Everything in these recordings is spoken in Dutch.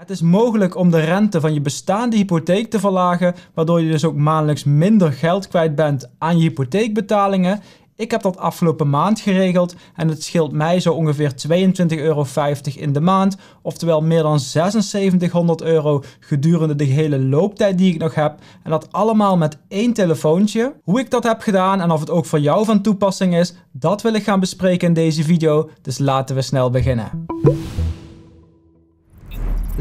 Het is mogelijk om de rente van je bestaande hypotheek te verlagen, waardoor je dus ook maandelijks minder geld kwijt bent aan je hypotheekbetalingen. Ik heb dat afgelopen maand geregeld en het scheelt mij zo ongeveer 22,50 euro in de maand, oftewel meer dan 7600 euro gedurende de hele looptijd die ik nog heb. En dat allemaal met één telefoontje. Hoe ik dat heb gedaan en of het ook voor jou van toepassing is, dat wil ik gaan bespreken in deze video, dus laten we snel beginnen.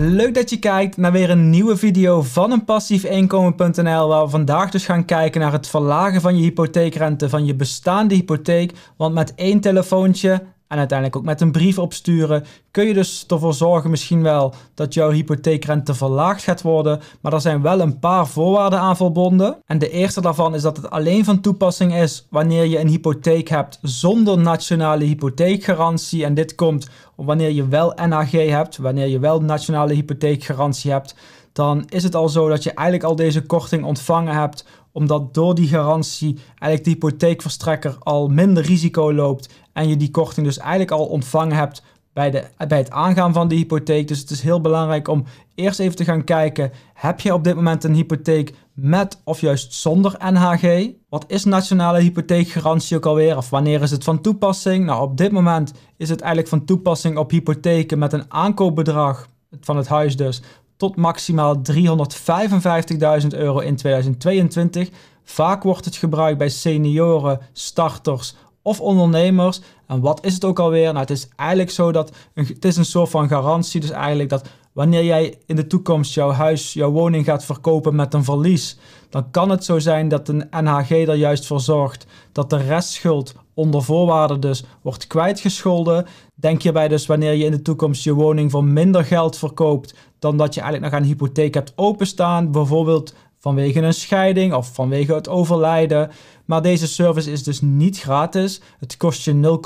Leuk dat je kijkt naar weer een nieuwe video van een passiefinkomen.nl waar we vandaag dus gaan kijken naar het verlagen van je hypotheekrente van je bestaande hypotheek. Want met één telefoontje en uiteindelijk ook met een brief opsturen, kun je dus ervoor zorgen misschien wel dat jouw hypotheekrente verlaagd gaat worden. Maar er zijn wel een paar voorwaarden aan verbonden. En de eerste daarvan is dat het alleen van toepassing is wanneer je een hypotheek hebt zonder nationale hypotheekgarantie. En dit komt wanneer je wel NHG hebt, wanneer je wel nationale hypotheekgarantie hebt. Dan is het al zo dat je eigenlijk al deze korting ontvangen hebt omdat door die garantie eigenlijk de hypotheekverstrekker al minder risico loopt en je die korting dus eigenlijk al ontvangen hebt bij, de, bij het aangaan van de hypotheek. Dus het is heel belangrijk om eerst even te gaan kijken, heb je op dit moment een hypotheek met of juist zonder NHG? Wat is nationale hypotheekgarantie ook alweer? Of wanneer is het van toepassing? Nou, op dit moment is het eigenlijk van toepassing op hypotheken met een aankoopbedrag van het huis dus tot maximaal 355.000 euro in 2022. Vaak wordt het gebruikt bij senioren, starters of ondernemers. En wat is het ook alweer? Nou, het is eigenlijk zo dat een, het is een soort van garantie. Dus eigenlijk dat wanneer jij in de toekomst jouw huis, jouw woning gaat verkopen met een verlies, dan kan het zo zijn dat een NHG er juist voor zorgt dat de restschuld onder voorwaarden dus wordt kwijtgescholden. Denk hierbij dus wanneer je in de toekomst je woning voor minder geld verkoopt dan dat je eigenlijk nog aan hypotheek hebt openstaan, bijvoorbeeld vanwege een scheiding of vanwege het overlijden. Maar deze service is dus niet gratis. Het kost je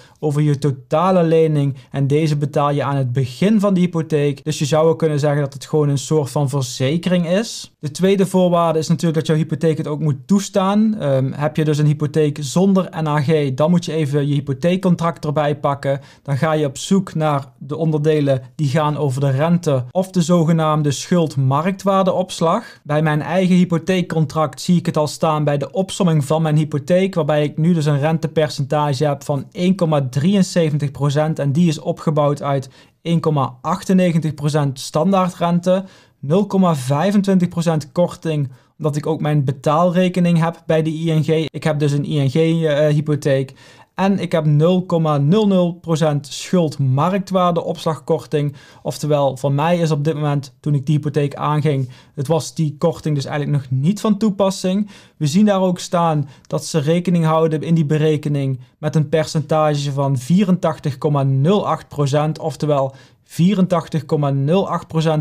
0,6% over je totale lening en deze betaal je aan het begin van de hypotheek. Dus je zou kunnen zeggen dat het gewoon een soort van verzekering is. De tweede voorwaarde is natuurlijk dat jouw hypotheek het ook moet toestaan. Ehm, heb je dus een hypotheek zonder NAG, dan moet je even je hypotheekcontract erbij pakken. Dan ga je op zoek naar de onderdelen die gaan over de rente of de zogenaamde schuldmarktwaardeopslag. Bij mijn eigen hypotheekcontract zie ik het al staan bij de opsomming van mijn hypotheek, waarbij ik nu dus een rentepercentage heb van 1,73% en die is opgebouwd uit 1,98% standaardrente, 0,25% korting omdat ik ook mijn betaalrekening heb bij de ING. Ik heb dus een ING-hypotheek. Eh, en ik heb 0,00% schuld opslagkorting, Oftewel, voor mij is op dit moment, toen ik die hypotheek aanging, het was die korting dus eigenlijk nog niet van toepassing. We zien daar ook staan dat ze rekening houden in die berekening met een percentage van 84,08%. Oftewel, 84,08%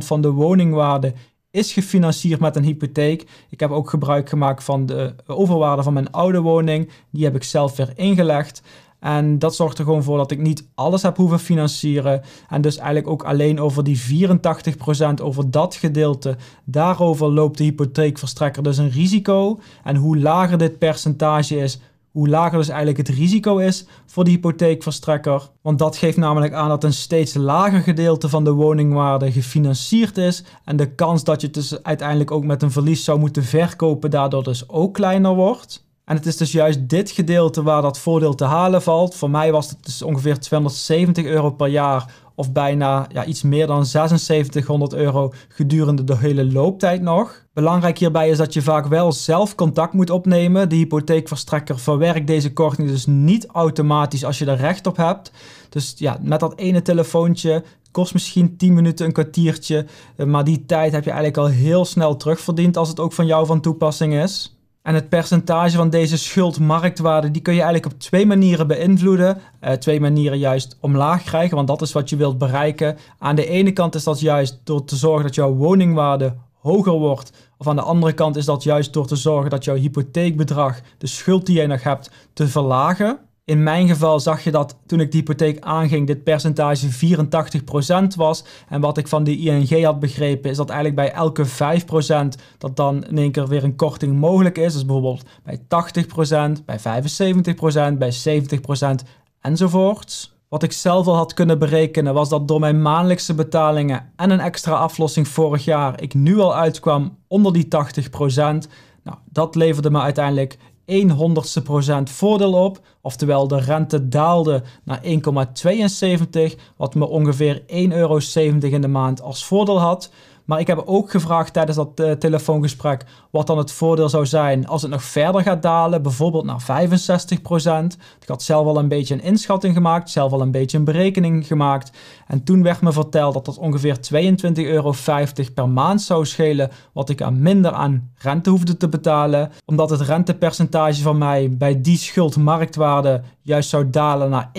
van de woningwaarde is gefinancierd met een hypotheek. Ik heb ook gebruik gemaakt van de overwaarde van mijn oude woning. Die heb ik zelf weer ingelegd. En dat zorgt er gewoon voor dat ik niet alles heb hoeven financieren. En dus eigenlijk ook alleen over die 84%, over dat gedeelte. Daarover loopt de hypotheekverstrekker dus een risico. En hoe lager dit percentage is, hoe lager dus eigenlijk het risico is voor de hypotheekverstrekker. Want dat geeft namelijk aan dat een steeds lager gedeelte van de woningwaarde gefinancierd is en de kans dat je het dus uiteindelijk ook met een verlies zou moeten verkopen daardoor dus ook kleiner wordt. En het is dus juist dit gedeelte waar dat voordeel te halen valt. Voor mij was het dus ongeveer 270 euro per jaar of bijna ja, iets meer dan 7600 euro gedurende de hele looptijd nog. Belangrijk hierbij is dat je vaak wel zelf contact moet opnemen. De hypotheekverstrekker verwerkt deze korting dus niet automatisch als je er recht op hebt. Dus ja, met dat ene telefoontje kost misschien 10 minuten, een kwartiertje. Eh, maar die tijd heb je eigenlijk al heel snel terugverdiend als het ook van jou van toepassing is. En het percentage van deze schuldmarktwaarde, die kun je eigenlijk op twee manieren beïnvloeden. Eh, twee manieren juist omlaag krijgen, want dat is wat je wilt bereiken. Aan de ene kant is dat juist door te zorgen dat jouw woningwaarde hoger wordt. Of aan de andere kant is dat juist door te zorgen dat jouw hypotheekbedrag, de schuld die jij nog hebt, te verlagen. In mijn geval zag je dat toen ik de hypotheek aanging, dit percentage 84% was. En wat ik van de ING had begrepen, is dat eigenlijk bij elke 5% dat dan in één keer weer een korting mogelijk is. Dus bijvoorbeeld bij 80%, bij 75%, bij 70% enzovoorts. Wat ik zelf al had kunnen berekenen was dat door mijn maandelijkse betalingen en een extra aflossing vorig jaar ik nu al uitkwam onder die 80%. Nou, dat leverde me uiteindelijk 100ste procent voordeel op. Oftewel de rente daalde naar 1,72 wat me ongeveer 1,70 euro in de maand als voordeel had. Maar ik heb ook gevraagd tijdens dat eh, telefoongesprek wat dan het voordeel zou zijn als het nog verder gaat dalen, bijvoorbeeld naar 65%. Ik had zelf al een beetje een inschatting gemaakt, zelf al een beetje een berekening gemaakt. En toen werd me verteld dat dat ongeveer 22,50 euro per maand zou schelen, wat ik aan minder aan rente hoefde te betalen, omdat het rentepercentage van mij bij die schuldmarktwaarde juist zou dalen naar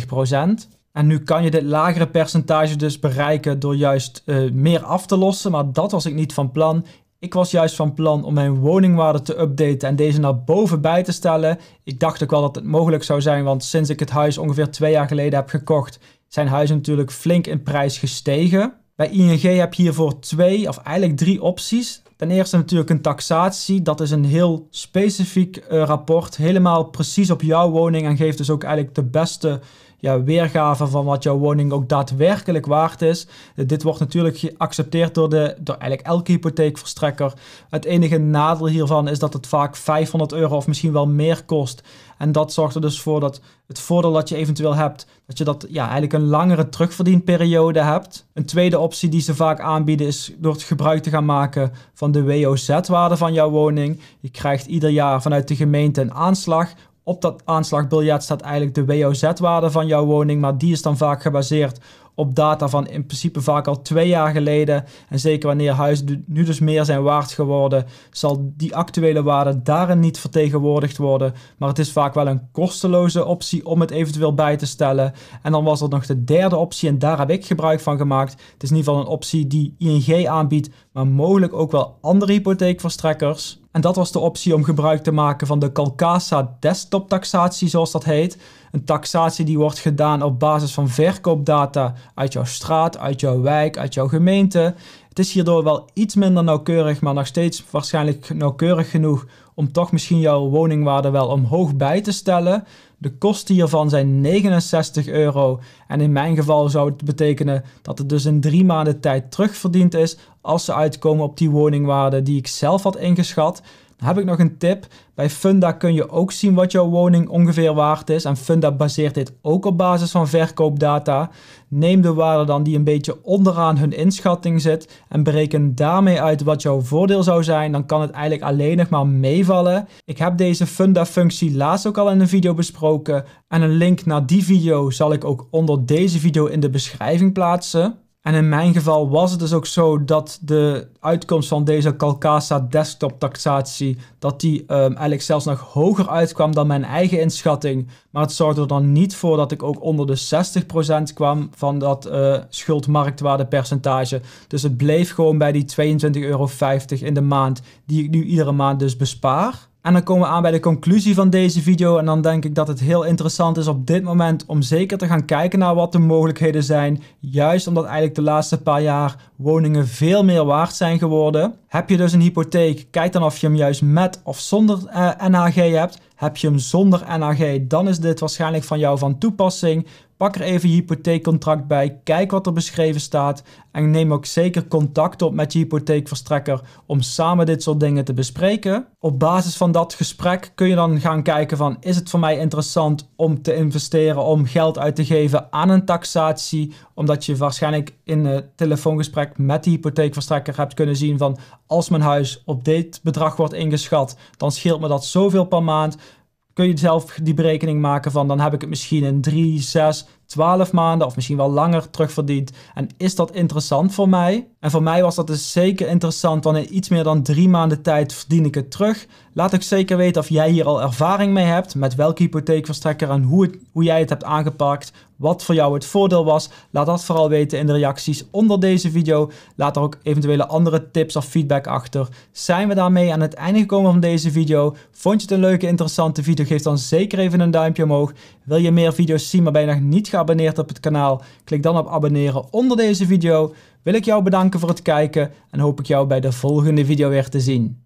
1,61%. En nu kan je dit lagere percentage dus bereiken door juist eh, meer af te lossen, maar dat was ik niet van plan. Ik was juist van plan om mijn woningwaarde te updaten en deze naar boven bij te stellen. Ik dacht ook wel dat het mogelijk zou zijn, want sinds ik het huis ongeveer twee jaar geleden heb gekocht, zijn huizen natuurlijk flink in prijs gestegen. Bij ING heb je hiervoor twee of eigenlijk drie opties. Ten eerste natuurlijk een taxatie. Dat is een heel specifiek eh, rapport, helemaal precies op jouw woning en geeft dus ook eigenlijk de beste ja, weergave van wat jouw woning ook daadwerkelijk waard is. Dit wordt natuurlijk geaccepteerd door, de, door eigenlijk elke hypotheekverstrekker. Het enige nadeel hiervan is dat het vaak 500 euro of misschien wel meer kost. En dat zorgt er dus voor dat het voordeel dat je eventueel hebt, dat je dat ja, eigenlijk een langere terugverdienperiode hebt. Een tweede optie die ze vaak aanbieden is door het gebruik te gaan maken van de WOZ-waarde van jouw woning. Je krijgt ieder jaar vanuit de gemeente een aanslag op dat aanslagbiljet staat eigenlijk de WOZ-waarde van jouw woning, maar die is dan vaak gebaseerd op data van in principe vaak al twee jaar geleden. En zeker wanneer huizen nu dus meer zijn waard geworden, zal die actuele waarde daarin niet vertegenwoordigd worden. Maar het is vaak wel een kosteloze optie om het eventueel bij te stellen. En dan was er nog de derde optie en daar heb ik gebruik van gemaakt. Het is in ieder geval een optie die ING aanbiedt, maar mogelijk ook wel andere hypotheekverstrekkers. En dat was de optie om gebruik te maken van de Calcasa desktop taxatie, zoals dat heet. Een taxatie die wordt gedaan op basis van verkoopdata uit jouw straat, uit jouw wijk, uit jouw gemeente. Het is hierdoor wel iets minder nauwkeurig, maar nog steeds waarschijnlijk nauwkeurig genoeg om toch misschien jouw woningwaarde wel omhoog bij te stellen. De kosten hiervan zijn 69 euro en in mijn geval zou het betekenen dat het dus in drie maanden tijd terugverdiend is als ze uitkomen op die woningwaarde die ik zelf had ingeschat heb ik nog een tip. Bij Funda kun je ook zien wat jouw woning ongeveer waard is. En Funda baseert dit ook op basis van verkoopdata. Neem de waarde dan die een beetje onderaan hun inschatting zit en bereken daarmee uit wat jouw voordeel zou zijn. Dan kan het eigenlijk alleen nog maar meevallen. Ik heb deze Funda-functie laatst ook al in een video besproken. En een link naar die video zal ik ook onder deze video in de beschrijving plaatsen. En in mijn geval was het dus ook zo dat de uitkomst van deze Calcasa desktop taxatie, dat die ehm, eigenlijk zelfs nog hoger uitkwam dan mijn eigen inschatting. Maar het zorgde er dan niet voor dat ik ook onder de 60% kwam van dat uh, schuldmarktwaardepercentage. Dus het bleef gewoon bij die 22,50 euro in de maand, die ik nu iedere maand dus bespaar. En dan komen we aan bij de conclusie van deze video. En dan denk ik dat het heel interessant is op dit moment om zeker te gaan kijken naar wat de mogelijkheden zijn. Juist omdat eigenlijk de laatste paar jaar woningen veel meer waard zijn geworden. Heb je dus een hypotheek, kijk dan of je hem juist met of zonder eh, NHG hebt. Heb je hem zonder NHG, dan is dit waarschijnlijk van jou van toepassing. Pak er even je hypotheekcontract bij, kijk wat er beschreven staat en neem ook zeker contact op met je hypotheekverstrekker om samen dit soort dingen te bespreken. Op basis van dat gesprek kun je dan gaan kijken van is het voor mij interessant om te investeren, om geld uit te geven aan een taxatie, omdat je waarschijnlijk in een telefoongesprek met de hypotheekverstrekker hebt kunnen zien van als mijn huis op dit bedrag wordt ingeschat, dan scheelt me dat zoveel per maand kun je zelf die berekening maken van dan heb ik het misschien in 3, 6, 12 maanden of misschien wel langer terugverdiend. En is dat interessant voor mij? En voor mij was dat dus zeker interessant, want in iets meer dan drie maanden tijd verdien ik het terug. Laat ook zeker weten of jij hier al ervaring mee hebt, met welke hypotheekverstrekker en hoe, het, hoe jij het hebt aangepakt wat voor jou het voordeel was. Laat dat vooral weten in de reacties onder deze video. Laat er ook eventuele andere tips of feedback achter. Zijn we daarmee aan het einde gekomen van deze video? Vond je het een leuke, interessante video? Geef dan zeker even een duimpje omhoog. Wil je meer video's zien maar ben je nog niet geabonneerd op het kanaal? Klik dan op abonneren onder deze video. Wil ik jou bedanken voor het kijken en hoop ik jou bij de volgende video weer te zien.